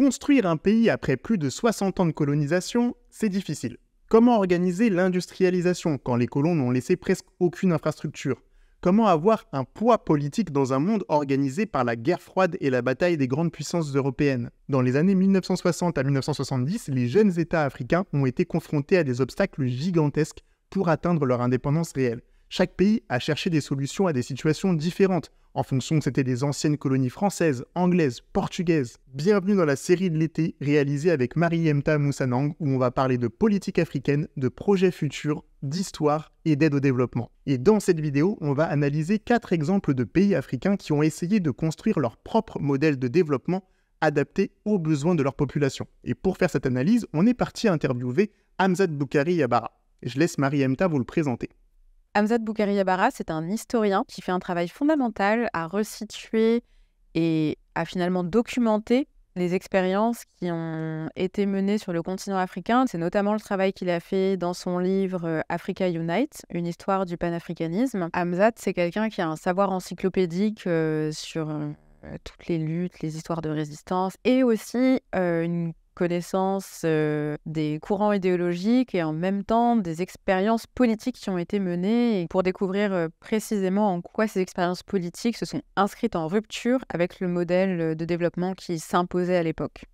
Construire un pays après plus de 60 ans de colonisation, c'est difficile. Comment organiser l'industrialisation quand les colons n'ont laissé presque aucune infrastructure Comment avoir un poids politique dans un monde organisé par la guerre froide et la bataille des grandes puissances européennes Dans les années 1960 à 1970, les jeunes États africains ont été confrontés à des obstacles gigantesques pour atteindre leur indépendance réelle. Chaque pays a cherché des solutions à des situations différentes, en fonction c'était des anciennes colonies françaises, anglaises, portugaises. Bienvenue dans la série de l'été réalisée avec Marie-Emta Moussanang où on va parler de politique africaine, de projets futurs, d'histoire et d'aide au développement. Et dans cette vidéo, on va analyser quatre exemples de pays africains qui ont essayé de construire leur propre modèle de développement adapté aux besoins de leur population. Et pour faire cette analyse, on est parti interviewer Hamzat Boukari Yabara. Je laisse Marie-Emta vous le présenter. Hamzat Boukari Yabara, c'est un historien qui fait un travail fondamental à resituer et à finalement documenter les expériences qui ont été menées sur le continent africain. C'est notamment le travail qu'il a fait dans son livre euh, Africa Unite, une histoire du panafricanisme. Hamzat, c'est quelqu'un qui a un savoir encyclopédique euh, sur euh, toutes les luttes, les histoires de résistance et aussi une connaissance des courants idéologiques et en même temps des expériences politiques qui ont été menées et pour découvrir précisément en quoi ces expériences politiques se sont inscrites en rupture avec le modèle de développement qui s'imposait à l'époque.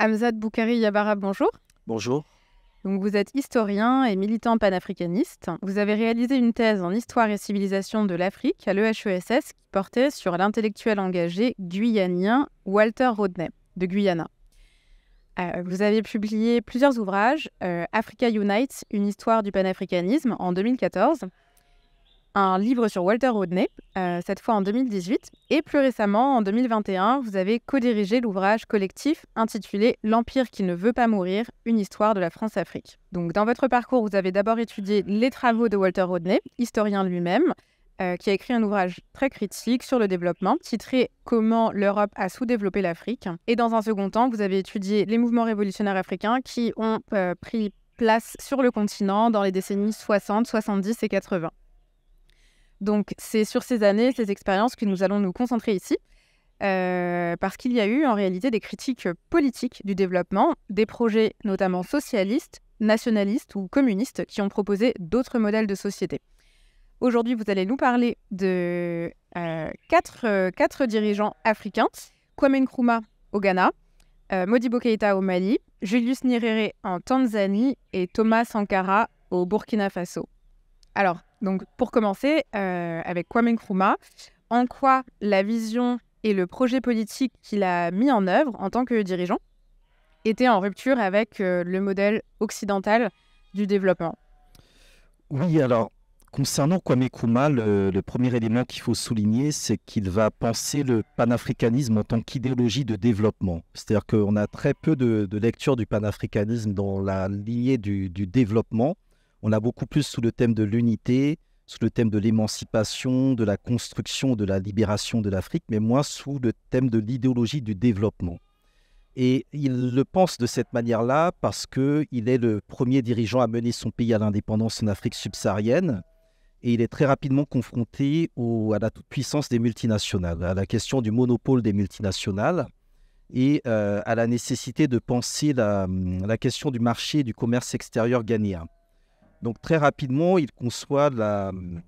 Amzad Boukari Yabara, bonjour. Bonjour. vous êtes historien et militant panafricaniste. Vous avez réalisé une thèse en histoire et civilisation de l'Afrique à l'EHESS qui portait sur l'intellectuel engagé guyanien Walter Rodney de Guyana. Euh, vous avez publié plusieurs ouvrages, euh, Africa Unites, une histoire du panafricanisme en 2014, un livre sur Walter Rodney, euh, cette fois en 2018, et plus récemment, en 2021, vous avez co-dirigé l'ouvrage collectif intitulé L'Empire qui ne veut pas mourir, une histoire de la France-Afrique. Donc dans votre parcours, vous avez d'abord étudié les travaux de Walter Rodney, historien lui-même, euh, qui a écrit un ouvrage très critique sur le développement, titré Comment l'Europe a sous-développé l'Afrique. Et dans un second temps, vous avez étudié les mouvements révolutionnaires africains qui ont euh, pris place sur le continent dans les décennies 60, 70 et 80. Donc, c'est sur ces années, ces expériences que nous allons nous concentrer ici, euh, parce qu'il y a eu en réalité des critiques politiques du développement, des projets notamment socialistes, nationalistes ou communistes qui ont proposé d'autres modèles de société. Aujourd'hui, vous allez nous parler de euh, euh, quatre, dirigeants africains Kwame Nkrumah au Ghana, Modibo Keita au Mali, Julius Nyerere en Tanzanie et Thomas Sankara au Burkina Faso. Alors, donc, pour commencer, euh, avec Kwame Nkrumah, en quoi la vision et le projet politique qu'il a mis en œuvre en tant que dirigeant était en rupture avec euh, le modèle occidental du développement Oui, alors, concernant Kwame Nkrumah, le, premier élément qu'il faut souligner, c'est qu'il va penser le panafricanisme en tant qu'idéologie de développement. C'est-à-dire qu'on a très peu de, lecture du panafricanisme dans la lignée du développement on a beaucoup plus sous le thème de l'unité, sous le thème de l'émancipation, de la construction, de la libération de l'Afrique, mais moins sous le thème de l'idéologie du développement. Et il le pense de cette manière-là parce qu'il est le premier dirigeant à mener son pays à l'indépendance en Afrique subsaharienne. Et il est très rapidement confronté à la toute-puissance des multinationales, à la question du monopole des multinationales et euh, à la nécessité de penser la, la question du marché et du commerce extérieur ghanéen. Donc très rapidement, il conçoit la hum,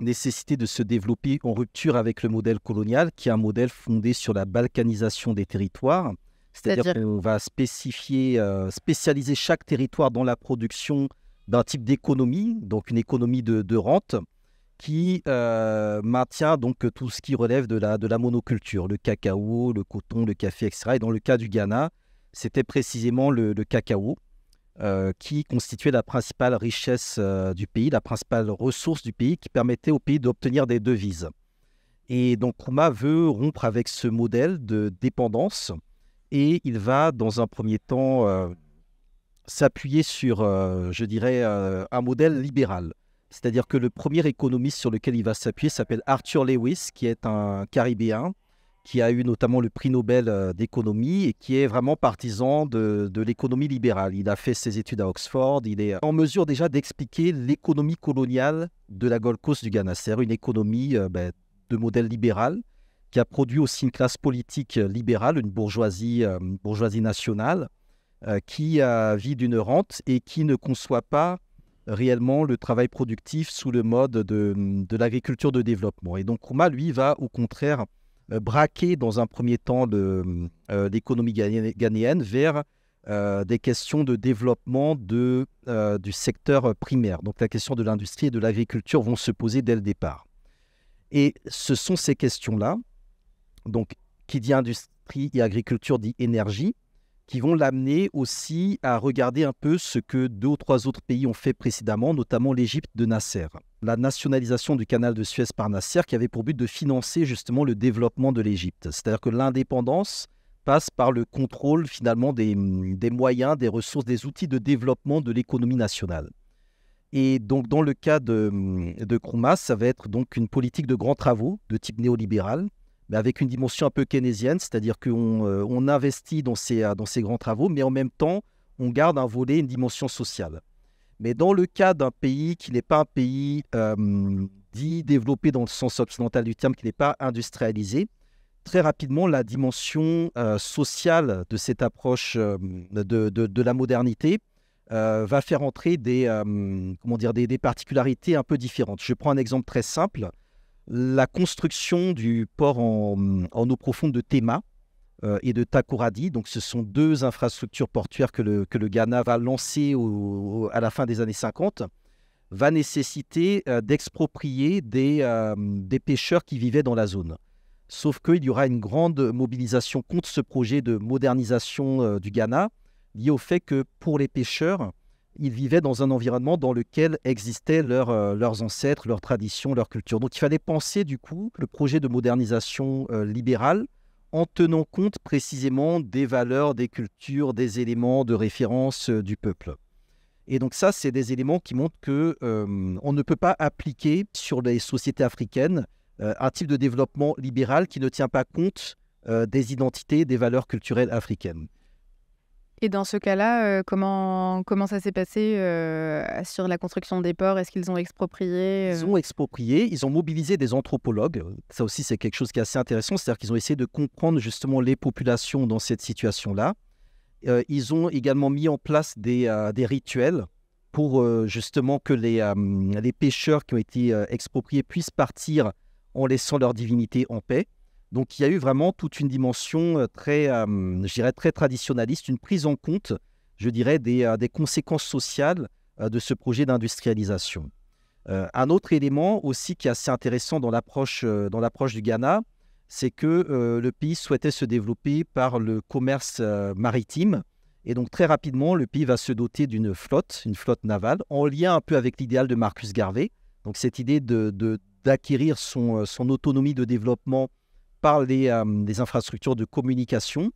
nécessité de se développer en rupture avec le modèle colonial, qui est un modèle fondé sur la balkanisation des territoires. C'est-à-dire qu'on va spécifier, euh, spécialiser chaque territoire dans la production d'un type d'économie, donc une économie de, rente, qui euh, maintient donc tout ce qui relève de la, de la monoculture, le cacao, le coton, le café, etc. Et dans le cas du Ghana, c'était précisément le cacao. Euh, qui constituait la principale richesse euh, du pays, la principale ressource du pays qui permettait au pays d'obtenir des devises. Et donc Kouma veut rompre avec ce modèle de dépendance et il va dans un premier temps euh, s'appuyer sur, je dirais, un modèle libéral. C'est-à-dire que le premier économiste sur lequel il va s'appuyer s'appelle Arthur Lewis, qui est un Caribéen qui a eu notamment le prix Nobel euh, d'économie et qui est vraiment partisan de, l'économie libérale. Il a fait ses études à Oxford, il est en mesure déjà d'expliquer l'économie coloniale de la Gold Coast du Ghana. C'est à dire une économie euh, ben, de modèle libéral qui a produit aussi une classe politique libérale, une bourgeoisie, euh, bourgeoisie nationale, qui vit d'une rente et qui ne conçoit pas réellement le travail productif sous le mode de, de l'agriculture de développement. Et donc Kouma, lui, va au contraire euh, braquer dans un premier temps de euh, l'économie ghanéenne vers euh, des questions de développement de, du secteur primaire. Donc la question de l'industrie et de l'agriculture vont se poser dès le départ. Et ce sont ces questions-là, donc qui dit industrie et agriculture dit énergie, qui vont l'amener aussi à regarder un peu ce que deux ou trois autres pays ont fait précédemment, notamment l'Égypte de Nasser. La nationalisation du canal de Suez par Nasser qui avait pour but de financer justement le développement de l'Égypte. C'est-à-dire que l'indépendance passe par le contrôle finalement des, mm, moyens, des ressources, des outils de développement de l'économie nationale. Et donc dans le cas de, mm, de ça va être donc une politique de grands travaux de type néolibéral mais avec une dimension un peu keynésienne, c'est-à-dire qu'on euh, on investit dans ces, euh, dans ces grands travaux, mais en même temps, on garde un volet, une dimension sociale. Mais dans le cas d'un pays qui n'est pas un pays euh, dit développé dans le sens occidental du terme, qui n'est pas industrialisé, très rapidement, la dimension sociale de cette approche de, la modernité va faire entrer des, comment dire, des, des particularités un peu différentes. Je prends un exemple très simple la construction du port en, eau profonde de Tema euh, et de Takoradi. Donc, ce sont deux infrastructures portuaires que le, Ghana va lancer à la fin des années 50 va nécessiter euh, d'exproprier euh, des, pêcheurs qui vivaient dans la zone. Sauf qu'il y aura une grande mobilisation contre ce projet de modernisation du Ghana, lié au fait que pour les pêcheurs, ils vivaient dans un environnement dans lequel existaient leurs euh, ancêtres, leurs traditions, leur culture. Donc il fallait penser du coup le projet de modernisation euh, libérale en tenant compte précisément des valeurs, des cultures, des éléments de référence euh, du peuple. Et donc ça, c'est des éléments qui montrent qu'on on ne peut pas appliquer sur les sociétés africaines un type de développement libéral qui ne tient pas compte des identités, des valeurs culturelles africaines. Et dans ce cas-là, euh, comment, comment ça s'est passé euh, sur la construction des ports Est-ce qu'ils ont exproprié Ils euh? ont exproprié, ils ont mobilisé des anthropologues. Ça aussi, c'est quelque chose qui est assez intéressant, c'est-à-dire qu'ils ont essayé de comprendre justement les populations dans cette situation-là. ils ont également mis en place des, rituels pour justement que les, les pêcheurs qui ont été expropriés puissent partir en laissant leur divinité en paix. Donc il y a eu vraiment toute une dimension euh, très, euh, je très traditionnaliste, une prise en compte, je dirais, des, euh, conséquences sociales de ce projet d'industrialisation. un autre élément aussi qui est assez intéressant dans l'approche, dans l'approche du Ghana, c'est que le pays souhaitait se développer par le commerce maritime. Et donc très rapidement, le pays va se doter d'une flotte, une flotte navale, en lien un peu avec l'idéal de Marcus Garvey. Donc cette idée de, d'acquérir son autonomie de développement par les, euh, infrastructures de communication,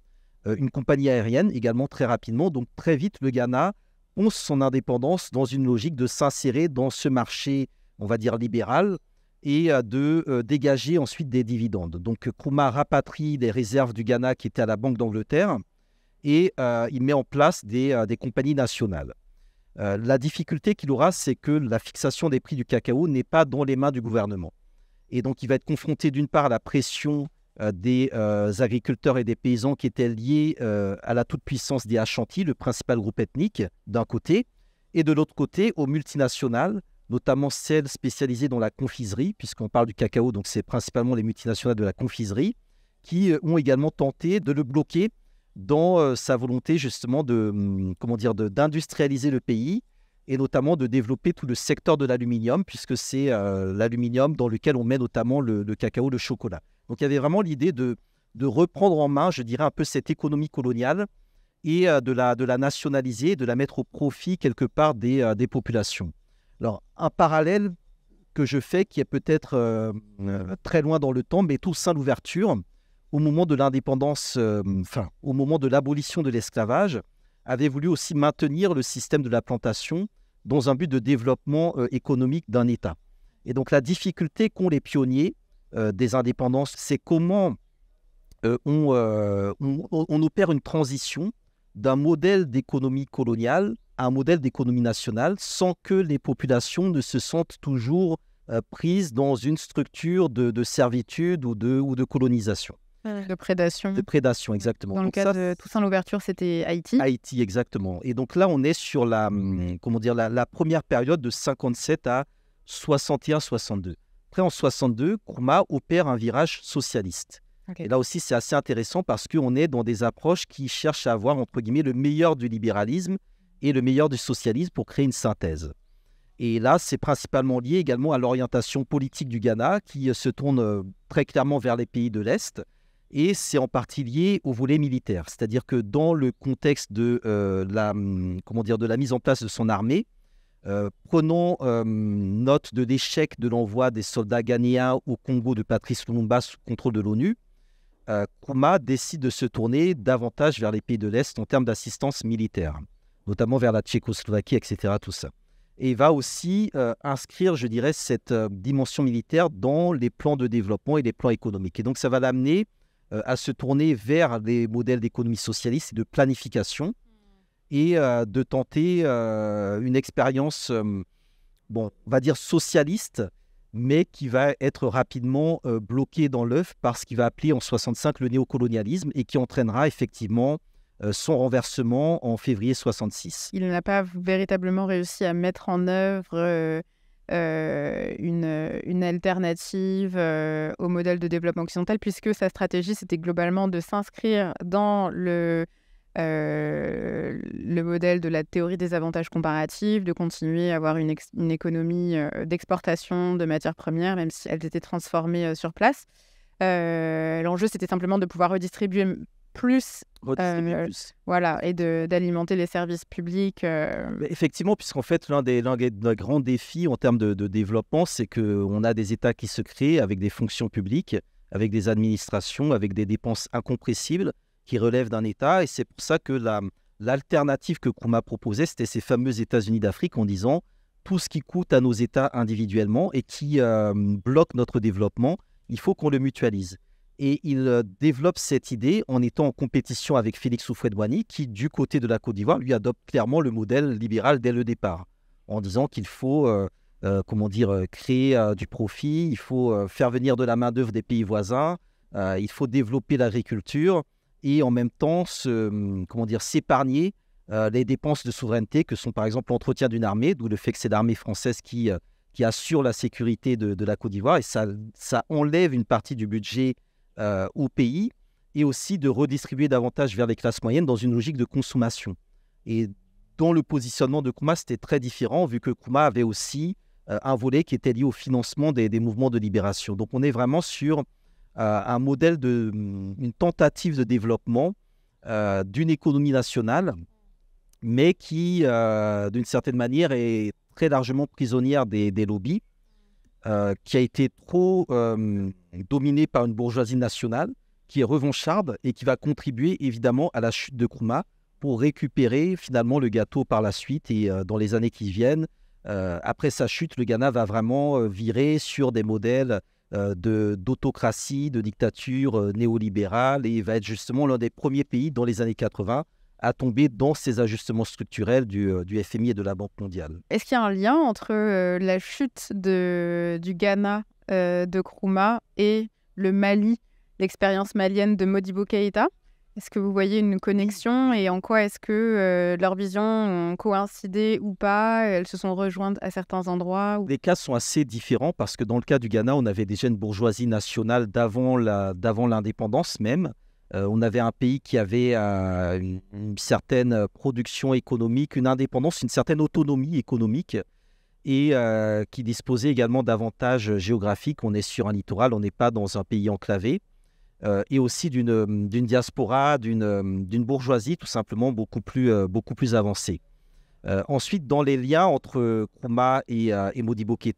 euh, une compagnie aérienne également très rapidement. Donc très vite, le Ghana ponce son indépendance dans une logique de s'insérer dans ce marché, on va dire, libéral et euh, de dégager ensuite des dividendes. Donc Kouma rapatrie des réserves du Ghana qui étaient à la Banque d'Angleterre et il met en place des, compagnies nationales. la difficulté qu'il aura, c'est que la fixation des prix du cacao n'est pas dans les mains du gouvernement. Et donc, il va être confronté d'une part à la pression euh, des euh, agriculteurs et des paysans qui étaient liés euh, à la toute-puissance des Ashanti, le principal groupe ethnique, d'un côté, et de l'autre côté aux multinationales, notamment celles spécialisées dans la confiserie, puisqu'on parle du cacao, donc c'est principalement les multinationales de la confiserie, qui ont également tenté de le bloquer dans sa volonté justement de hum, comment dire d'industrialiser le pays et notamment de développer tout le secteur de l'aluminium, puisque c'est euh, l'aluminium dans lequel on met notamment le, cacao, le chocolat. Donc il y avait vraiment l'idée de, reprendre en main, je dirais, un peu cette économie coloniale et euh, de, la, de la nationaliser, de la mettre au profit quelque part des, euh, populations. Alors un parallèle que je fais qui est peut-être très loin dans le temps, mais tout sein l'ouverture, au moment de l'indépendance, enfin au moment de l'abolition de l'esclavage, avait voulu aussi maintenir le système de la plantation dans un but de développement euh, économique d'un État. Et donc la difficulté qu'ont les pionniers euh, des indépendances, c'est comment euh, on, opère une transition d'un modèle d'économie coloniale à un modèle d'économie nationale sans que les populations ne se sentent toujours prises dans une structure de, servitude ou de colonisation de prédation. De prédation, exactement. Dans le cas ça, de Toussaint l'ouverture, c'était Haïti. Haïti, exactement. Et donc là, on est sur la, hum, comment dire, la, première période de 57 à 61-62. Après, en 62, Kourma opère un virage socialiste. Et là aussi, c'est assez intéressant parce qu'on est dans des approches qui cherchent à avoir, entre guillemets, le meilleur du libéralisme et le meilleur du socialisme pour créer une synthèse. Et là, c'est principalement lié également à l'orientation politique du Ghana qui euh, se tourne euh, très clairement vers les pays de l'Est et c'est en partie lié au volet militaire. C'est-à-dire que dans le contexte de, euh, la, hum, comment dire, de la mise en place de son armée, euh, prenons euh, note de l'échec de l'envoi des soldats ghanéens au Congo de Patrice Lumumba sous contrôle de l'ONU. Kuma décide de se tourner davantage vers les pays de l'Est en termes d'assistance militaire, notamment vers la Tchécoslovaquie, etc. Tout ça. Et va aussi inscrire, je dirais, cette dimension militaire dans les plans de développement et les plans économiques. Et donc ça va l'amener euh, à se tourner vers des modèles d'économie socialiste et de planification et euh, de tenter euh, une expérience, bon, on va dire socialiste, mais qui va être rapidement bloquée dans l'œuf par ce qu'il va appeler en 65 le néocolonialisme et qui entraînera effectivement son renversement en février 66. Il n'a pas véritablement réussi à mettre en œuvre euh, euh, une, alternative euh, au modèle de développement occidental, puisque sa stratégie, c'était globalement de s'inscrire dans le, le modèle de la théorie des avantages comparatifs, de continuer à avoir une, une économie d'exportation de matières premières, même si elles étaient transformées sur place. L'enjeu, c'était simplement de pouvoir redistribuer euh, plus. Voilà, et d'alimenter les services publics. Euh. Effectivement, puisqu'en fait, l'un des, grands défis en termes de, développement, c'est qu'on a des États qui se créent avec des fonctions publiques, avec des administrations, avec des dépenses incompressibles qui relèvent d'un État. Et c'est pour ça que l'alternative que Kouma proposait, c'était ces fameux États-Unis d'Afrique en disant tout ce qui coûte à nos États individuellement et qui euh, bloque notre développement, il faut qu'on le mutualise. Et il euh, développe cette idée en étant en compétition avec Félix houphouët boigny qui, du côté de la Côte d'Ivoire, lui adopte clairement le modèle libéral dès le départ, en disant qu'il faut, euh, euh, comment dire, créer du profit, il faut faire venir de la main-d'œuvre des pays voisins, il faut développer l'agriculture et en même temps hum, comment dire, s'épargner les dépenses de souveraineté que sont par exemple l'entretien d'une armée, d'où le fait que c'est l'armée française qui, qui assure la sécurité de, de la Côte d'Ivoire et ça, ça enlève une partie du budget euh, au pays et aussi de redistribuer davantage vers les classes moyennes dans une logique de consommation. Et dans le positionnement de Kouma, c'était très différent vu que Kouma avait aussi euh, un volet qui était lié au financement des, mouvements de libération. Donc on est vraiment sur euh, un modèle de hmm, une tentative de développement d'une économie nationale, mais qui, d'une certaine manière, est très largement prisonnière des, lobbies, qui a été trop dominé par une bourgeoisie nationale qui est revancharde et qui va contribuer évidemment à la chute de Kouma pour récupérer finalement le gâteau par la suite et euh, dans les années qui viennent. Euh, après sa chute, le Ghana va vraiment euh, virer sur des modèles de, d'autocratie, de, dictature néolibérale et va être justement l'un des premiers pays dans les années 80 à tomber dans ces ajustements structurels du, du FMI et de la Banque mondiale. Est-ce qu'il y a un lien entre la chute de, du Ghana euh, de Kruma et le Mali, l'expérience malienne de Modibo Keïta. Est-ce que vous voyez une connexion et en quoi est-ce que euh, leurs visions ont coïncidé ou pas Elles se sont rejointes à certains endroits Les cas sont assez différents parce que dans le cas du Ghana, on avait déjà une bourgeoisie nationale d'avant l'indépendance même. Euh, on avait un pays qui avait une, certaine production économique, une indépendance, une certaine autonomie économique et euh, qui disposait également d'avantages géographiques. On est sur un littoral, on n'est pas dans un pays enclavé, euh, et aussi d'une hum, diaspora, hum, d'une bourgeoisie tout simplement beaucoup plus, euh, beaucoup plus avancée. ensuite, dans les liens entre Kouma et, et Modibo il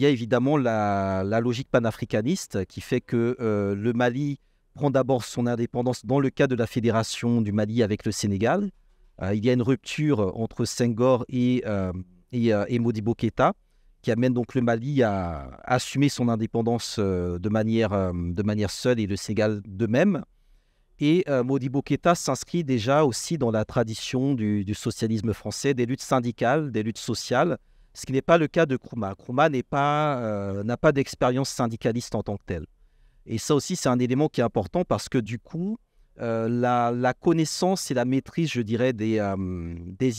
y a évidemment la, logique panafricaniste qui fait que le Mali prend d'abord son indépendance dans le cas de la fédération du Mali avec le Sénégal. il y a une rupture entre Senghor et et, euh, et Modibo qui amène donc le Mali à, assumer son indépendance euh, de, manière, euh, de manière seule et le Sénégal de même. Et euh, Modibo Boketa s'inscrit déjà aussi dans la tradition du, socialisme français, des luttes syndicales, des luttes sociales, ce qui n'est pas le cas de Krouma. Krouma n'a pas, pas d'expérience syndicaliste en tant que telle. Et ça aussi, c'est un élément qui est important parce que du coup, la, connaissance et la maîtrise, je dirais, des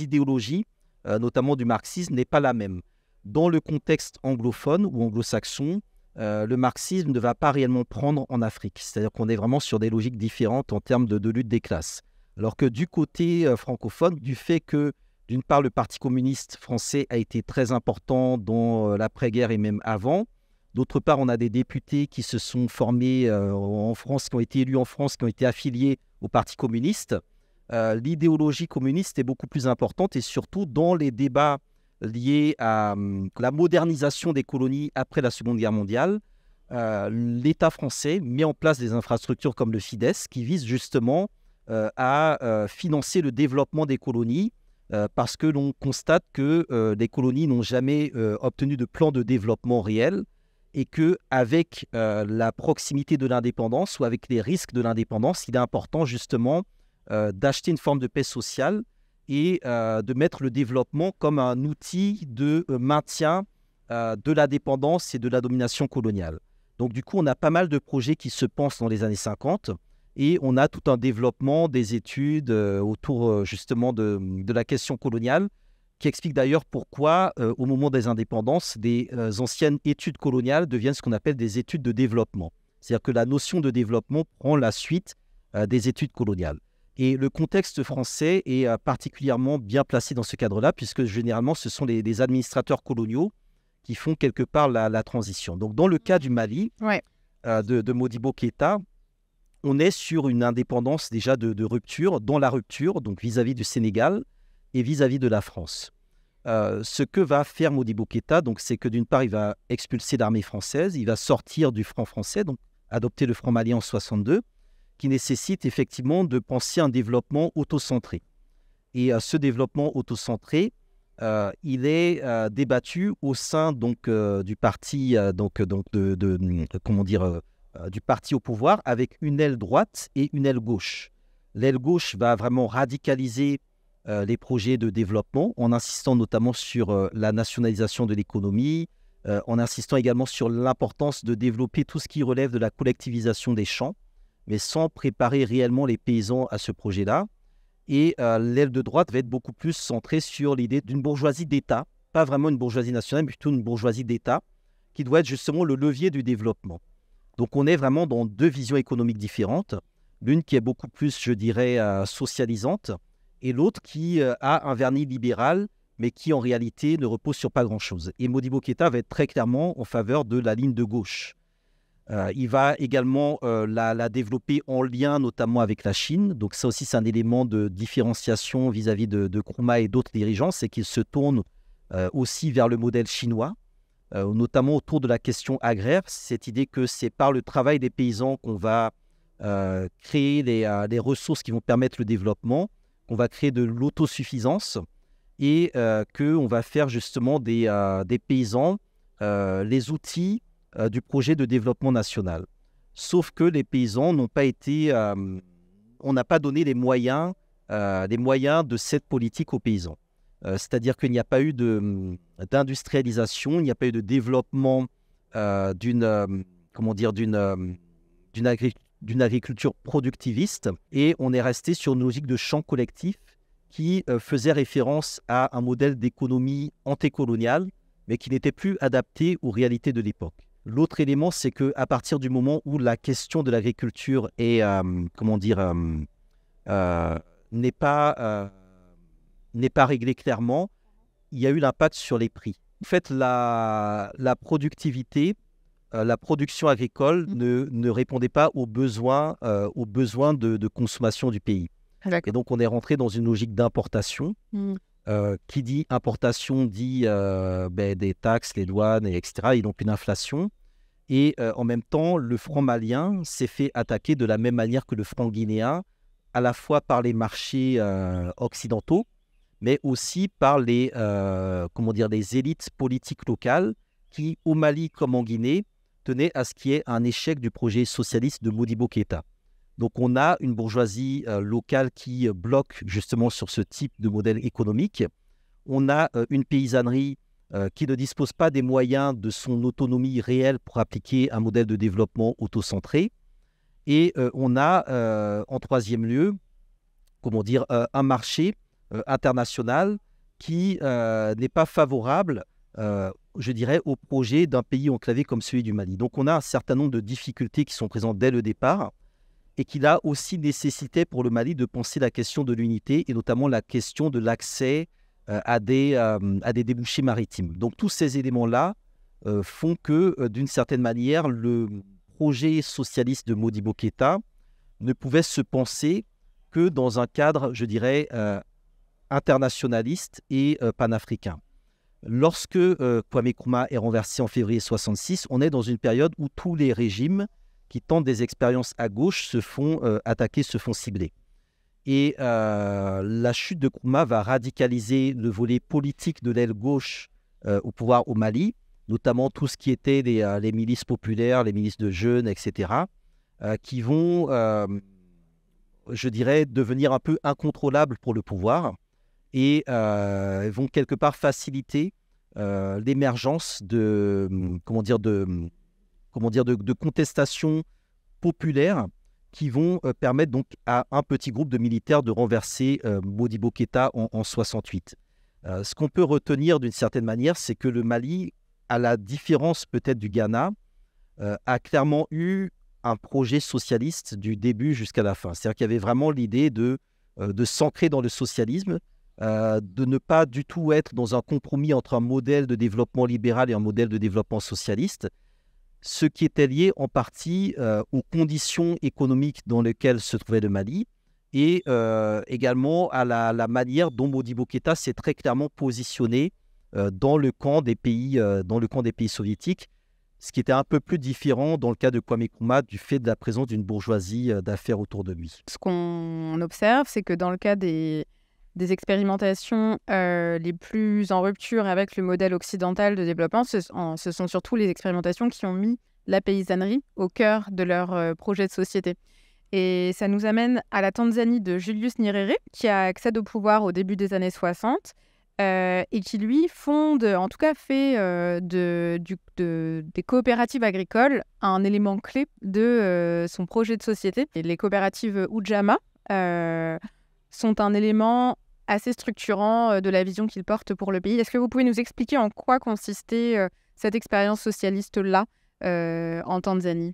idéologies euh, notamment du marxisme, n'est pas la même. Dans le contexte anglophone ou anglo-saxon, euh, le marxisme ne va pas réellement prendre en Afrique. C'est-à-dire qu'on est vraiment sur des logiques différentes en termes de, lutte des classes. Alors que du côté euh, francophone, du fait que, d'une part, le Parti communiste français a été très important dans l'après-guerre et même avant, d'autre part, on a des députés qui se sont formés en France, qui ont été élus en France, qui ont été affiliés au Parti communiste, euh, l'idéologie communiste est beaucoup plus importante et surtout dans les débats liés à hum, la modernisation des colonies après la Seconde Guerre mondiale, euh, l'État français met en place des infrastructures comme le FIDES qui visent justement euh, à financer le développement des colonies parce que l'on constate que les colonies n'ont jamais obtenu de plan de développement réel et que avec la proximité de l'indépendance ou avec les risques de l'indépendance, il est important justement euh, d'acheter une forme de paix sociale et euh, de mettre le développement comme un outil de euh, maintien de la dépendance et de la domination coloniale. Donc du coup, on a pas mal de projets qui se pensent dans les années 50 et on a tout un développement des études autour justement de, la question coloniale qui explique d'ailleurs pourquoi au moment des indépendances, des anciennes études coloniales deviennent ce qu'on appelle des études de développement. C'est-à-dire que la notion de développement prend la suite des études coloniales. Et le contexte français est euh, particulièrement bien placé dans ce cadre-là, puisque généralement, ce sont les, administrateurs coloniaux qui font quelque part la, transition. Donc, dans le cas du Mali, euh, de, de, Modibo on est sur une indépendance déjà de, rupture, dans la rupture, donc vis-à-vis du Sénégal et vis-à-vis de la France. Euh, ce que va faire Modibo Keïta, donc, c'est que d'une part, il va expulser l'armée française, il va sortir du franc français, donc adopter le franc malien en 62 qui nécessite effectivement de penser un développement autocentré. Et euh, ce développement autocentré, euh, il est euh, débattu au sein donc euh, du parti donc donc de comment dire du parti au pouvoir avec une aile droite et une aile gauche. L'aile gauche va vraiment radicaliser les projets de développement en insistant notamment sur la nationalisation de l'économie, en insistant également sur l'importance de développer tout ce qui relève de la collectivisation des champs mais sans préparer réellement les paysans à ce projet-là. Et euh, l'aile de droite va être beaucoup plus centrée sur l'idée d'une bourgeoisie d'État, pas vraiment une bourgeoisie nationale, mais plutôt une bourgeoisie d'État, qui doit être justement le levier du développement. Donc on est vraiment dans deux visions économiques différentes, l'une qui est beaucoup plus, je dirais, euh, socialisante, et l'autre qui euh, a un vernis libéral, mais qui en réalité ne repose sur pas grand-chose. Et Modibo keta va être très clairement en faveur de la ligne de gauche euh, il va également euh, la, développer en lien notamment avec la Chine. Donc ça aussi, c'est un élément de différenciation vis-à-vis de, de et d'autres dirigeants, c'est qu'il se tourne euh, aussi vers le modèle chinois, notamment autour de la question agraire. Cette idée que c'est par le travail des paysans qu'on va créer les, ressources qui vont permettre le développement, qu'on va créer de l'autosuffisance et qu'on va faire justement des paysans les outils euh, du projet de développement national. Sauf que les paysans n'ont pas été, euh, on n'a pas donné les moyens, euh, les moyens de cette politique aux paysans. C'est-à-dire qu'il n'y a pas eu d'industrialisation, il n'y a pas eu de développement d'une, comment dire, d'une, d'une agriculture agriculture productiviste et on est resté sur une logique de champ collectif qui faisait référence à un modèle d'économie anticoloniale, mais qui n'était plus adapté aux réalités de l'époque. L'autre élément, c'est que à partir du moment où la question de l'agriculture est, euh, comment dire, euh, euh, n'est pas n'est pas réglée clairement, il y a eu l'impact sur les prix. En fait, la, la productivité, la production agricole mmh. ne, ne, répondait pas aux besoins, aux besoins de, de, consommation du pays. Ah, Et donc, on est rentré dans une logique d'importation. Mmh. Euh, qui dit importation dit euh, ben, des taxes, les douanes, et etc. Ils n'ont une inflation. Et euh, en même temps, le franc malien s'est fait attaquer de la même manière que le franc guinéen, à la fois par les marchés occidentaux, mais aussi par les, comment dire, des élites politiques locales qui, au Mali comme en Guinée, tenaient à ce qui est un échec du projet socialiste de Modibo Keïta. Donc on a une bourgeoisie euh, locale qui euh, bloque justement sur ce type de modèle économique. On a euh, une paysannerie qui ne dispose pas des moyens de son autonomie réelle pour appliquer un modèle de développement autocentré. Et on a en troisième lieu, comment dire, un marché international qui n'est pas favorable, je dirais, au projet d'un pays enclavé comme celui du Mali. Donc on a un certain nombre de difficultés qui sont présentes dès le départ et qu'il a aussi nécessité pour le Mali de penser la question de l'unité et notamment la question de l'accès euh, à, des, euh, à des débouchés maritimes. Donc tous ces éléments-là euh, font que, d'une certaine manière, le projet socialiste de Modibo Boketa ne pouvait se penser que dans un cadre, je dirais, internationaliste et panafricain. Lorsque Kwame Nkrumah est renversé en février 66, on est dans une période où tous les régimes qui tentent des expériences à gauche se font euh, attaquer, se font cibler. Et euh, la chute de Kouma va radicaliser le volet politique de l'aile gauche euh, au pouvoir au Mali, notamment tout ce qui était les, milices populaires, les milices de jeunes, etc., qui vont, je dirais, devenir un peu incontrôlables pour le pouvoir et vont quelque part faciliter l'émergence de, comment dire, de, comment dire, de, contestations populaires qui vont euh, permettre donc à un petit groupe de militaires de renverser euh, Modibo en, 68. Euh, ce qu'on peut retenir d'une certaine manière, c'est que le Mali, à la différence peut-être du Ghana, a clairement eu un projet socialiste du début jusqu'à la fin. C'est-à-dire qu'il y avait vraiment l'idée de, de s'ancrer dans le socialisme, de ne pas du tout être dans un compromis entre un modèle de développement libéral et un modèle de développement socialiste, ce qui était lié en partie euh, aux conditions économiques dans lesquelles se trouvait le Mali et euh, également à la, manière dont Modibo Keta s'est très clairement positionné euh, dans, le camp des pays, dans le camp des pays soviétiques, ce qui était un peu plus différent dans le cas de Kwame Nkrumah du fait de la présence d'une bourgeoisie d'affaires autour de lui. Ce qu'on observe, c'est que dans le cas des, des expérimentations euh, les plus en rupture avec le modèle occidental de développement, ce, sont surtout les expérimentations qui ont mis la paysannerie au cœur de leur euh, projet de société. Et ça nous amène à la Tanzanie de Julius Nyerere, qui a accède au pouvoir au début des années 60 euh, et qui, lui, fonde, en tout cas fait de, du, des coopératives agricoles un élément clé de son projet de société. Et les coopératives Ujama sont un élément assez structurant euh, de la vision qu'il porte pour le pays. Est-ce que vous pouvez nous expliquer en quoi consistait euh, cette expérience socialiste-là euh, en Tanzanie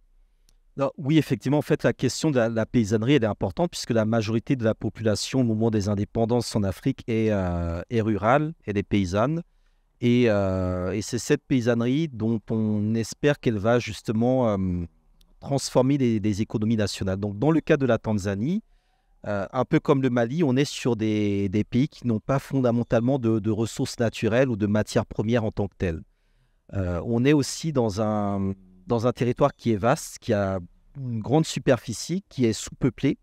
oui, effectivement, en fait, la question de la, paysannerie elle est importante puisque la majorité de la population au moment des indépendances en Afrique est, est rurale, elle est paysanne. Et, c'est cette paysannerie dont on espère qu'elle va justement transformer les, les, économies nationales. Donc, dans le cas de la Tanzanie, euh, un peu comme le Mali, on est sur des, pays qui n'ont pas fondamentalement de, ressources naturelles ou de matières premières en tant que telles. Euh, on est aussi dans un, territoire qui est vaste, qui a une grande superficie, qui est sous-peuplée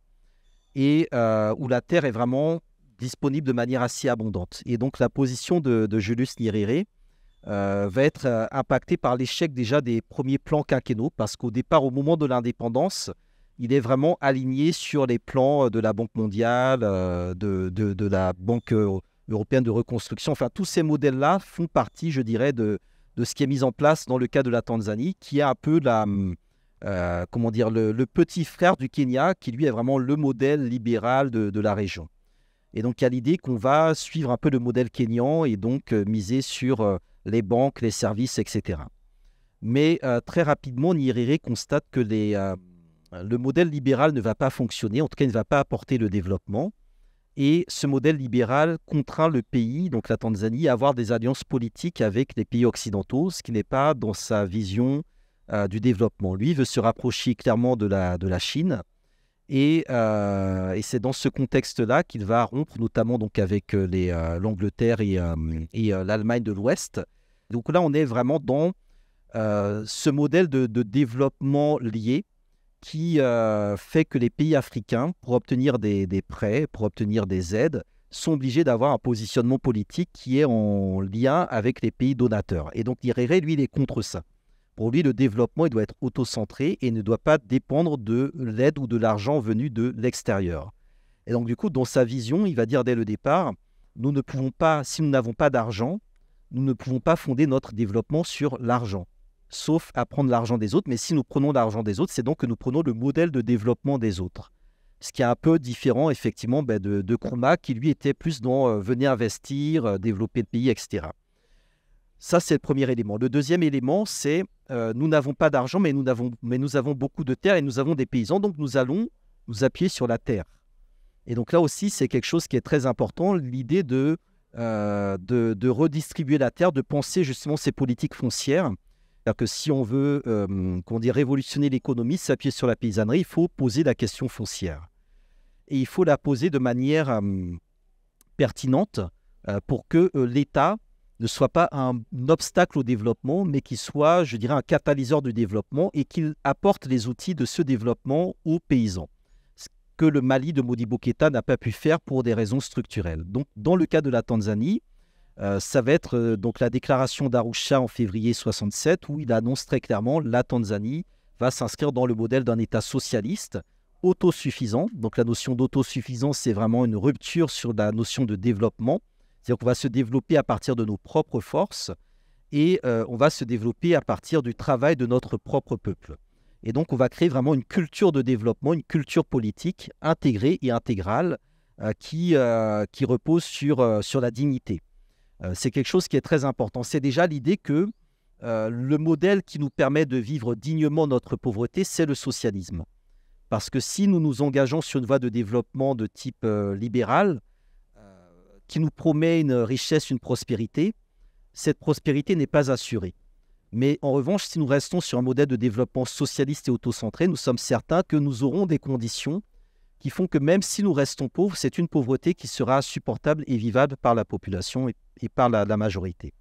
et euh, où la terre est vraiment disponible de manière assez abondante. Et donc la position de, de Julius Nyerere va être impactée par l'échec déjà des premiers plans quinquennaux, parce qu'au départ, au moment de l'indépendance, il est vraiment aligné sur les plans euh, de la Banque mondiale, euh, de, la Banque euh, européenne de reconstruction. Enfin, tous ces modèles-là font partie, je dirais, de, ce qui est mis en place dans le cas de la Tanzanie, qui est un peu la, comment dire, le, petit frère du Kenya, qui lui est vraiment le modèle libéral de, la région. Et donc, il y a l'idée qu'on va suivre un peu le modèle kenyan et donc miser sur les banques, les services, etc. Mais très rapidement, Nyerere constate que les, Hein, le modèle libéral ne va pas fonctionner, en tout cas il ne va pas apporter le développement. Et ce modèle libéral contraint le pays, donc la Tanzanie, à avoir des alliances politiques avec les pays occidentaux, ce qui n'est pas dans sa vision euh, du développement. Lui veut se rapprocher clairement de la, de la Chine. Euh, et, c'est dans ce contexte-là qu'il va rompre notamment donc avec euh, l'Angleterre et, l'Allemagne de l'Ouest. Donc là, on est vraiment dans ce modèle de développement lié, qui euh, fait que les pays africains, pour obtenir des, prêts, pour obtenir des aides, sont obligés d'avoir un positionnement politique qui est en lien avec les pays donateurs. Et donc l'IRR, lui, il est contre ça. Pour lui, le développement, il doit être auto-centré et ne doit pas dépendre de l'aide ou de l'argent venu de l'extérieur. Et donc du coup, dans sa vision, il va dire dès le départ, nous ne pouvons pas, si nous n'avons pas d'argent, nous ne pouvons pas fonder notre développement sur l'argent sauf à prendre l'argent des autres. Mais si nous prenons l'argent des autres, c'est donc que nous prenons le modèle de développement des autres. Ce qui est un peu différent, effectivement, ben, de, de qui lui était plus dans euh, venir investir, euh, développer le pays, etc. Ça, c'est le premier élément. Le deuxième élément, c'est euh, nous n'avons pas d'argent, mais, nous avons, mais nous avons beaucoup de terre et nous avons des paysans, donc nous allons nous appuyer sur la terre. Et donc là aussi, c'est quelque chose qui est très important, l'idée de, de, redistribuer la terre, de penser justement ces politiques foncières c'est-à-dire que si on veut euh, qu'on dit, révolutionner l'économie, s'appuyer sur la paysannerie, il faut poser la question foncière. Et il faut la poser de manière euh, pertinente euh, pour que l'État ne soit pas un, obstacle au développement, mais qu'il soit, je dirais, un catalyseur du développement et qu'il apporte les outils de ce développement aux paysans. Ce que le Mali de Modibo n'a pas pu faire pour des raisons structurelles. Donc, dans le cas de la Tanzanie, euh, ça va être euh, donc la déclaration d'Arusha en février 67 où il annonce très clairement la Tanzanie va s'inscrire dans le modèle d'un État socialiste autosuffisant. Donc la notion d'autosuffisance, c'est vraiment une rupture sur la notion de développement. C'est-à-dire qu'on va se développer à partir de nos propres forces et euh, on va se développer à partir du travail de notre propre peuple. Et donc on va créer vraiment une culture de développement, une culture politique intégrée et intégrale qui, qui repose sur, sur la dignité. Euh, c'est quelque chose qui est très important. C'est déjà l'idée que euh, le modèle qui nous permet de vivre dignement notre pauvreté, c'est le socialisme. Parce que si nous nous engageons sur une voie de développement de type euh, libéral, qui nous promet une richesse, une prospérité, cette prospérité n'est pas assurée. Mais en revanche, si nous restons sur un modèle de développement socialiste et autocentré, nous sommes certains que nous aurons des conditions qui font que même si nous restons pauvres, c'est une pauvreté qui sera supportable et vivable par la population et, par la, majorité.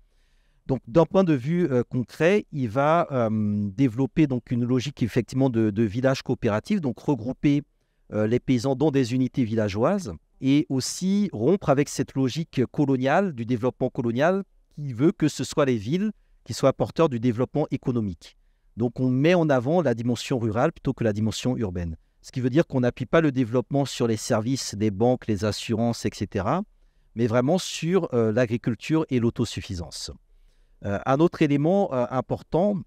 Donc, d'un point de vue euh, concret, il va euh, développer donc une logique effectivement de, de village coopératif, donc regrouper euh, les paysans dans des unités villageoises et aussi rompre avec cette logique coloniale du développement colonial qui veut que ce soit les villes qui soient porteurs du développement économique. Donc, on met en avant la dimension rurale plutôt que la dimension urbaine. Ce qui veut dire qu'on n'appuie pas le développement sur les services des banques, les assurances, etc., mais vraiment sur euh, l'agriculture et l'autosuffisance. Euh, un autre élément euh, important,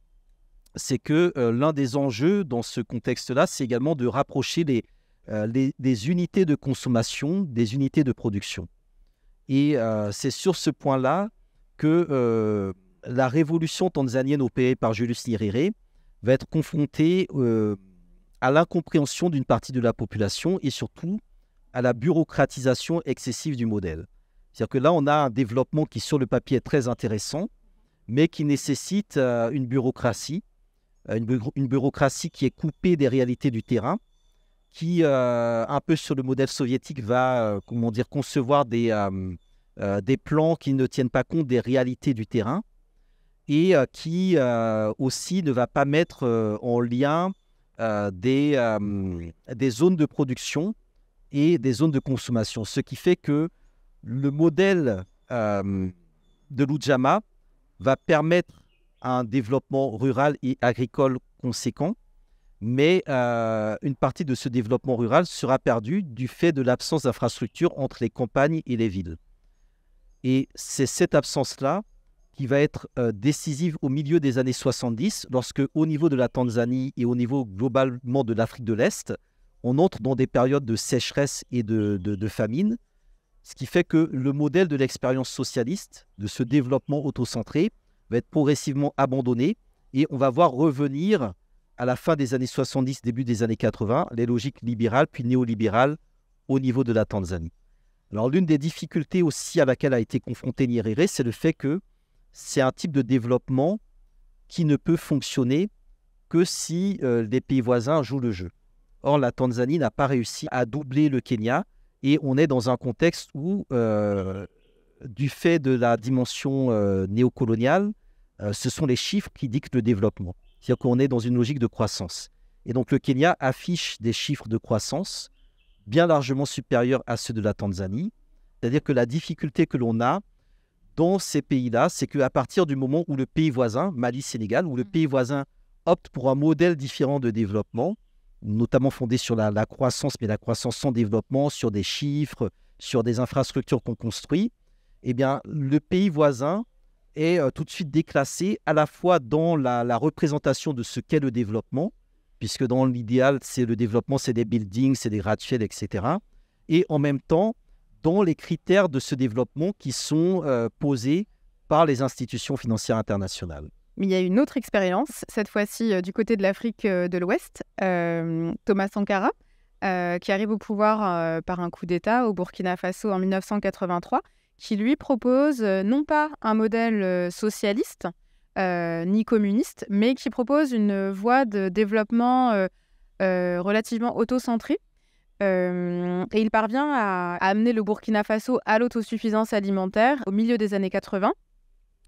c'est que l'un des enjeux dans ce contexte-là, c'est également de rapprocher les, les, unités de consommation des unités de production. Et c'est sur ce point-là que la révolution tanzanienne opérée par Julius Nyerere va être confrontée à l'incompréhension d'une partie de la population et surtout à la bureaucratisation excessive du modèle. C'est-à-dire que là, on a un développement qui, sur le papier, est très intéressant, mais qui nécessite euh, une bureaucratie, euh, une, bureaucratie qui est coupée des réalités du terrain, qui, euh, un peu sur le modèle soviétique, va comment dire, concevoir des, des plans qui ne tiennent pas compte des réalités du terrain et qui aussi ne va pas mettre en lien euh, euh, des, zones de production et des zones de consommation. Ce qui fait que le modèle euh, de l'Ujama va permettre un développement rural et agricole conséquent, mais une partie de ce développement rural sera perdue du fait de l'absence d'infrastructures entre les campagnes et les villes. Et c'est cette absence-là qui va être euh, décisive au milieu des années 70, lorsque au niveau de la Tanzanie et au niveau globalement de l'Afrique de l'Est, on entre dans des périodes de sécheresse et de, famine, ce qui fait que le modèle de l'expérience socialiste, de ce développement autocentré, va être progressivement abandonné et on va voir revenir à la fin des années 70, début des années 80, les logiques libérales puis néolibérales au niveau de la Tanzanie. Alors l'une des difficultés aussi à laquelle a été confronté Nyerere, c'est le fait que c'est un type de développement qui ne peut fonctionner que si euh, les pays voisins jouent le jeu. Or, la Tanzanie n'a pas réussi à doubler le Kenya et on est dans un contexte où, euh, du fait de la dimension euh, néocoloniale, ce sont les chiffres qui dictent le développement. C'est-à-dire qu'on est dans une logique de croissance. Et donc le Kenya affiche des chiffres de croissance bien largement supérieurs à ceux de la Tanzanie. C'est-à-dire que la difficulté que l'on a, dans ces pays-là, c'est qu'à partir du moment où le pays voisin, Mali-Sénégal, où le mhm. pays voisin opte pour un modèle différent de développement, notamment fondé sur la, croissance, mais la croissance sans développement, sur des chiffres, sur des infrastructures qu'on construit, eh bien, le pays voisin est euh, tout de suite déclassé à la fois dans la, représentation de ce qu'est le développement, puisque dans l'idéal, c'est le développement, c'est des buildings, c'est des gratte etc. Et en même temps, dans les critères de ce développement qui sont euh, posés par les institutions financières internationales. il y a une autre expérience, cette fois-ci euh, du côté de l'Afrique euh, de l'Ouest, Thomas Sankara, qui arrive au pouvoir par un coup d'État au Burkina Faso en 1983, qui lui propose non pas un modèle socialiste ni communiste, mais qui propose une voie de développement relativement autocentrique, et il parvient à, amener le Burkina Faso à l'autosuffisance alimentaire au milieu des années 80,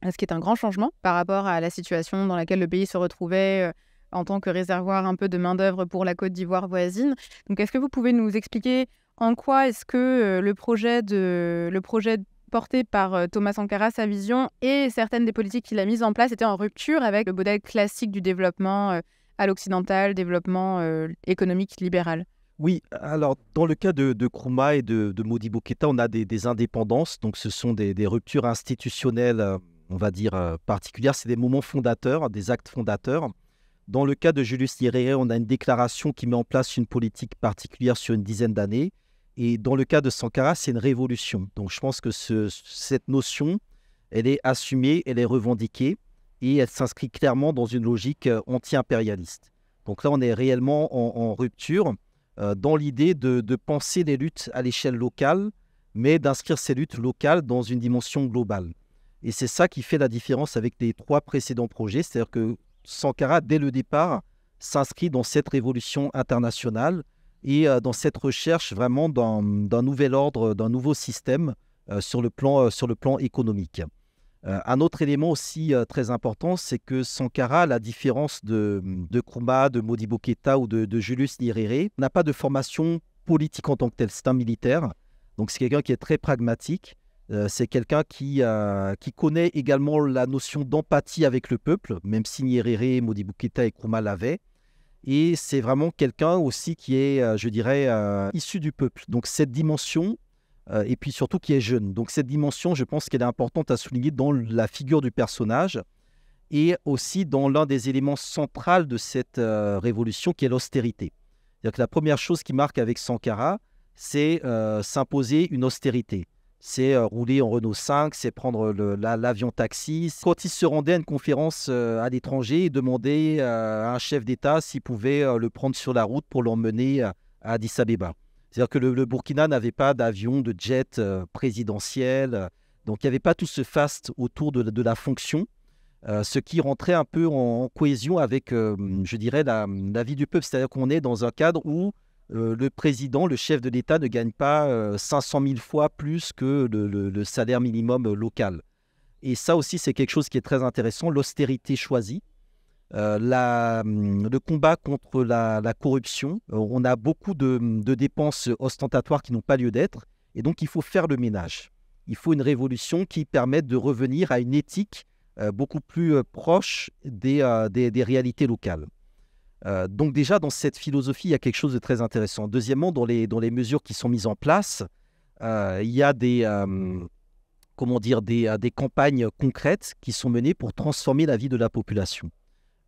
ce qui est un grand changement par rapport à la situation dans laquelle le pays se retrouvait euh, en tant que réservoir un peu de main-d'œuvre pour la Côte d'Ivoire voisine. Donc, est-ce que vous pouvez nous expliquer en quoi est-ce que euh, le projet, de, le projet porté par euh, Thomas Sankara, sa vision et certaines des politiques qu'il a mises en place étaient en rupture avec le modèle classique du développement à l'occidental, développement économique libéral oui, alors dans le cas de, Kruma et de, de Modi Boketa, on a des, indépendances, donc ce sont des, ruptures institutionnelles, euh, on va dire, euh, particulières, c'est des moments fondateurs, des actes fondateurs. Dans le cas de Julius Nyerere, on a une déclaration qui met en place une politique particulière sur une dizaine d'années. Et dans le cas de Sankara, c'est une révolution. Donc je pense que cette notion, elle est assumée, elle est revendiquée, et elle s'inscrit clairement dans une logique euh, anti-impérialiste. Donc là, on est réellement en, en rupture. Euh, dans l'idée de, penser les luttes à l'échelle locale, mais d'inscrire ces luttes locales dans une dimension globale. Et c'est ça qui fait la différence avec les trois précédents projets, c'est-à-dire que Sankara, dès le départ, s'inscrit dans cette révolution internationale et euh, dans cette recherche vraiment d'un nouvel ordre, d'un nouveau système euh, sur le plan économique. Euh, un autre élément aussi euh, très important, c'est que Sankara, à la différence de, de de Modibo keta ou de, Julius Nyerere, n'a pas de formation politique en tant que tel. C'est un militaire. Donc c'est quelqu'un qui est très pragmatique. Euh, c'est quelqu'un qui, qui connaît également la notion d'empathie avec le peuple, même si Nyerere, Modibo keta et Kruma l'avaient. Et c'est vraiment quelqu'un aussi qui est, je dirais, issu du peuple. Donc cette dimension euh, et puis surtout qui est jeune. Donc cette dimension, je pense qu'elle est importante à souligner dans la figure du personnage et aussi dans l'un des éléments centraux de cette euh, révolution qui est l'austérité. cest que la première chose qui marque avec Sankara, c'est euh, s'imposer une austérité. C'est rouler en Renault 5, c'est prendre l'avion taxi. Quand il se rendait à une conférence à l'étranger, il demandait à un chef d'État s'il pouvait le prendre sur la route pour l'emmener à Addis Abeba. C'est-à-dire que le, Burkina n'avait pas d'avion, de jet euh, présidentiel. Euh, donc il n'y avait pas tout ce faste autour de, la fonction, euh, ce qui rentrait un peu en, cohésion avec, je dirais, la, vie du peuple. C'est-à-dire qu'on est dans un cadre où le président, le chef de l'État ne gagne pas 500 000 fois plus que le, salaire minimum local. Et ça aussi, c'est quelque chose qui est très intéressant, l'austérité choisie. Euh, hum, le combat contre la, corruption. Euh, on a beaucoup hum, de, dépenses ostentatoires qui n'ont pas lieu d'être. Et donc, il faut faire le ménage. Il faut une révolution qui permette de revenir à une éthique euh, beaucoup plus proche des, réalités locales. donc déjà, dans cette philosophie, il y a quelque chose de très intéressant. Deuxièmement, dans les, dans les mesures qui sont mises en place, il y a des, hum, comment dire, des campagnes concrètes qui sont menées pour transformer la vie de la population.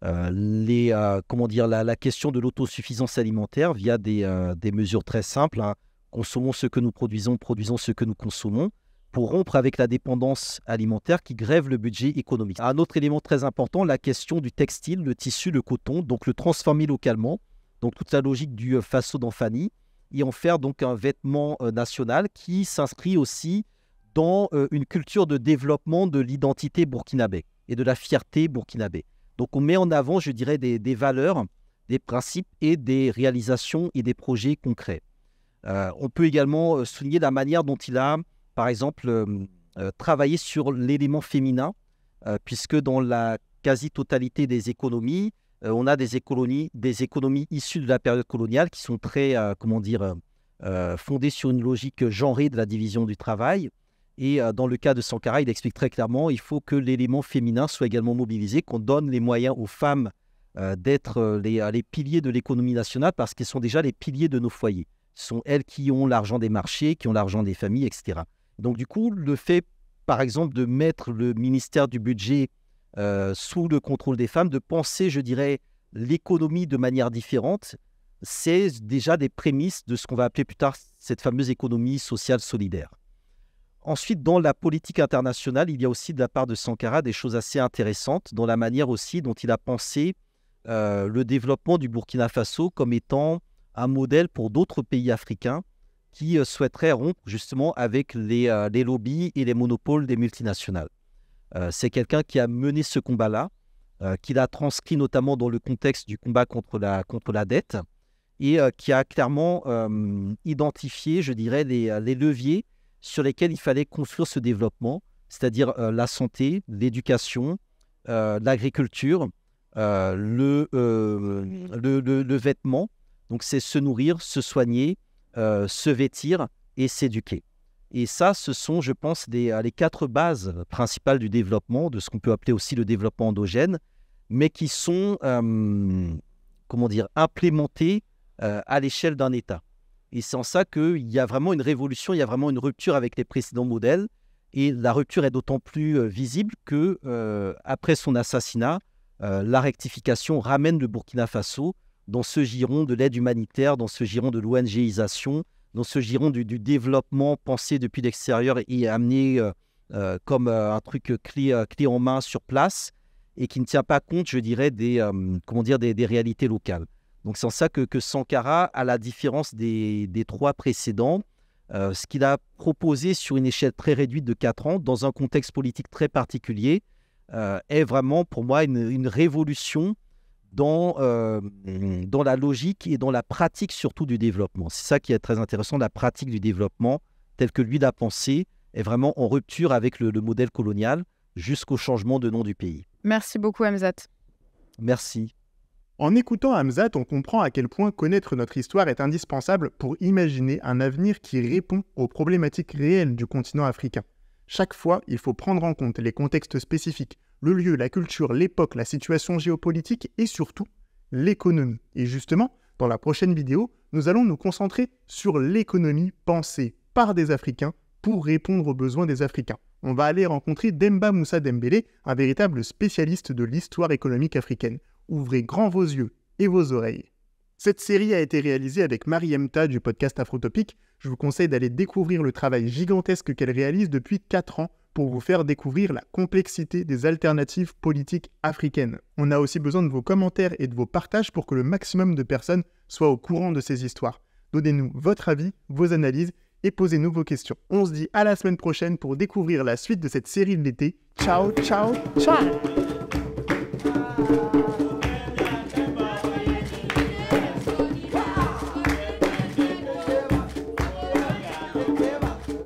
Euh, euh, comment dire, la, question de l'autosuffisance alimentaire via des, euh, mesures très simples. Hein. Consommons ce que nous produisons, produisons ce que nous consommons pour rompre avec la dépendance alimentaire qui grève le budget économique. Un autre élément très important, la question du textile, le tissu, le coton, donc le transformer localement, donc toute la logique du faso d'Anfani, et en faire donc un vêtement national qui s'inscrit aussi dans une culture de développement de l'identité burkinabé et de la fierté burkinabé. Donc on met en avant, je dirais, des, valeurs, des principes et des réalisations et des projets concrets. Euh, on peut également euh, souligner la manière dont il a, par exemple, euh, travaillé sur l'élément féminin, puisque dans la quasi-totalité des économies, on a des économies, des économies issues de la période coloniale qui sont très, comment dire, fondées sur une logique genrée de la division du travail. Et euh, dans le cas de Sankara, il explique très clairement, il faut que l'élément féminin soit également mobilisé, qu'on donne les moyens aux femmes euh, d'être euh, les, piliers de l'économie nationale parce qu'elles sont déjà les piliers de nos foyers. Ce sont elles qui ont l'argent des marchés, qui ont l'argent des familles, etc. Donc du coup, le fait, par exemple, de mettre le ministère du Budget sous le contrôle des femmes, de penser, je dirais, l'économie de manière différente, c'est déjà des prémices de ce qu'on va appeler plus tard cette fameuse économie sociale solidaire. Ensuite, dans la politique internationale, il y a aussi de la part de Sankara des choses assez intéressantes, dans la manière aussi dont il a pensé euh, le développement du Burkina Faso comme étant un modèle pour d'autres pays africains qui euh, souhaiteraient rompre justement avec euh, les, lobbies et les monopoles des multinationales. C'est quelqu'un qui a mené ce combat-là, qui l'a transcrit notamment dans le contexte du combat contre la, la dette et qui a clairement identifié, je dirais, les leviers sur lesquels il fallait construire ce développement, c'est-à-dire euh, la santé, l'éducation, euh, l'agriculture, euh, le, le, vêtement. Donc c'est se nourrir, se soigner, se vêtir et s'éduquer. Et ça, ce sont, je pense, les quatre bases principales du développement, de ce qu'on peut appeler aussi le développement endogène, mais qui sont, comment dire, implémentées à l'échelle d'un État. Et c'est en ça qu'il y a vraiment une révolution, il y a vraiment une rupture avec les précédents modèles. Et la rupture est d'autant plus euh, visible que, euh, après son assassinat, euh, la rectification ramène le Burkina Faso dans ce giron de l'aide humanitaire, dans ce giron de l'ONGisation, dans ce giron du, développement pensé depuis l'extérieur et amené comme un truc clé, clé, en main sur place et qui ne tient pas compte, je dirais, des, dire, des réalités locales. Donc c'est en ça que, Sankara, à la différence des, trois précédents, euh, ce qu'il a proposé sur une échelle très réduite de 4 ans, dans un contexte politique très particulier, euh, est vraiment pour moi une, révolution euh, dans, la logique et dans la pratique surtout du développement. C'est ça qui est très intéressant, la pratique du développement telle que lui l'a pensé est vraiment en rupture avec le, modèle colonial jusqu'au changement de nom du pays. Merci beaucoup Amzat. Merci. En écoutant Hamzat, on comprend à quel point connaître notre histoire est indispensable pour imaginer un avenir qui répond aux problématiques réelles du continent africain. Chaque fois, il faut prendre en compte les contextes spécifiques, le lieu, la culture, l'époque, la situation géopolitique et surtout l'économie. Et justement, dans la prochaine vidéo, nous allons nous concentrer sur l'économie pensée par des Africains pour répondre aux besoins des Africains. On va aller rencontrer Demba Moussa Dembélé, un véritable spécialiste de l'histoire économique africaine ouvrez grand vos yeux et vos oreilles. Cette série a été réalisée avec Marie Emta du podcast Afrotopique. Je vous conseille d'aller découvrir le travail gigantesque qu'elle réalise depuis 4 ans pour vous faire découvrir la complexité des alternatives politiques africaines. On a aussi besoin de vos commentaires et de vos partages pour que le maximum de personnes soient au courant de ces histoires. Donnez-nous votre avis, vos analyses et posez-nous vos questions. On se dit à la semaine prochaine pour découvrir la suite de cette série de l'été. Ciao, ciao, ciao